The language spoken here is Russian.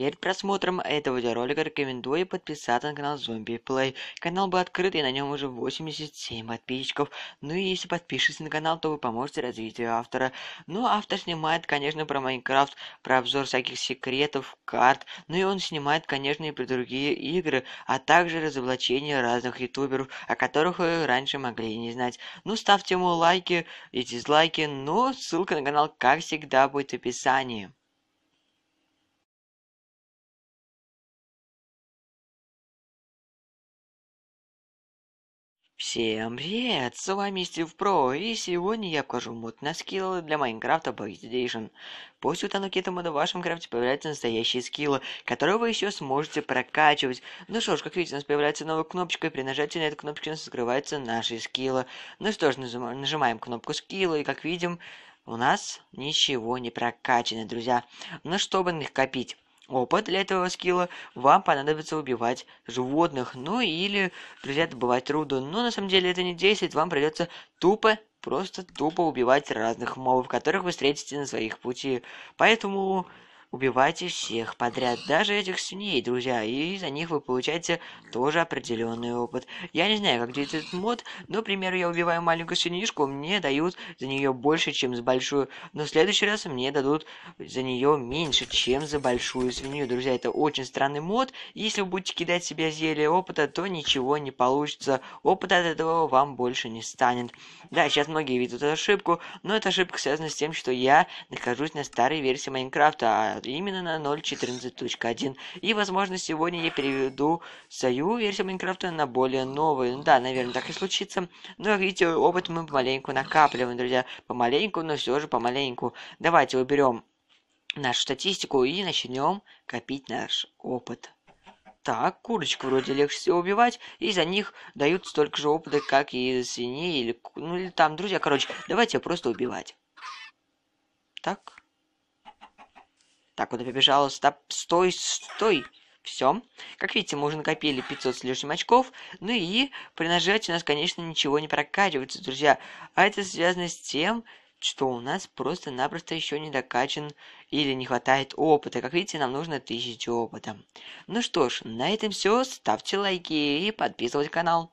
Перед просмотром этого видеоролика рекомендую подписаться на канал Zombie Play. Канал был открыт и на нем уже 87 подписчиков. Ну и если подпишетесь на канал, то вы поможете развитию автора. Ну, а автор снимает, конечно, про Майнкрафт, про обзор всяких секретов, карт. Ну и он снимает, конечно, и про другие игры, а также разоблачение разных ютуберов, о которых вы раньше могли не знать. Ну, ставьте ему лайки и дизлайки, но ссылка на канал, как всегда, будет в описании. Всем привет, с вами Стив Про, и сегодня я покажу мод на скиллы для Майнкрафта PlayStation. После этого мода в вашем крафте появляются настоящие скиллы, которые вы еще сможете прокачивать. Ну что ж, как видите, у нас появляется новая кнопочка, и при нажатии на эту кнопочку у нас открываются наши скиллы. Ну что ж, нажимаем кнопку скилла и как видим, у нас ничего не прокачано, друзья. Но ну, чтобы их копить, Опыт для этого скилла вам понадобится убивать животных, ну или, друзья, добывать руду. Но на самом деле это не действует, вам придется тупо, просто тупо убивать разных мобов, которых вы встретите на своих пути. Поэтому убивайте всех подряд, даже этих свиней, друзья, и за них вы получаете тоже определенный опыт. Я не знаю, как делать этот мод, но, к примеру, я убиваю маленькую свинишку, мне дают за нее больше, чем за большую, но в следующий раз мне дадут за нее меньше, чем за большую свинью. Друзья, это очень странный мод, если вы будете кидать себе зелье опыта, то ничего не получится, опыта от этого вам больше не станет. Да, сейчас многие видят эту ошибку, но эта ошибка связана с тем, что я нахожусь на старой версии Майнкрафта, а именно на 0.14.1. И, возможно, сегодня я переведу свою версию Майнкрафта на более новую. Да, наверное, так и случится. Но, как видите, опыт мы помаленьку накапливаем, друзья. Помаленьку, но все же помаленьку. Давайте уберем нашу статистику и начнем копить наш опыт. Так, курочку вроде легче всего убивать, и за них дают столько же опыта, как и свиней, или, ну, или там, друзья, короче, давайте просто убивать. Так, так, вот и побежала. Стоп, стой, стой. Все. Как видите, мы уже накопили 500 с лишним очков. Ну и при нажатии у нас, конечно, ничего не прокачивается, друзья. А это связано с тем, что у нас просто-напросто еще не докачан или не хватает опыта. Как видите, нам нужно 1000 опыта. Ну что ж, на этом все. Ставьте лайки и подписывайтесь на канал.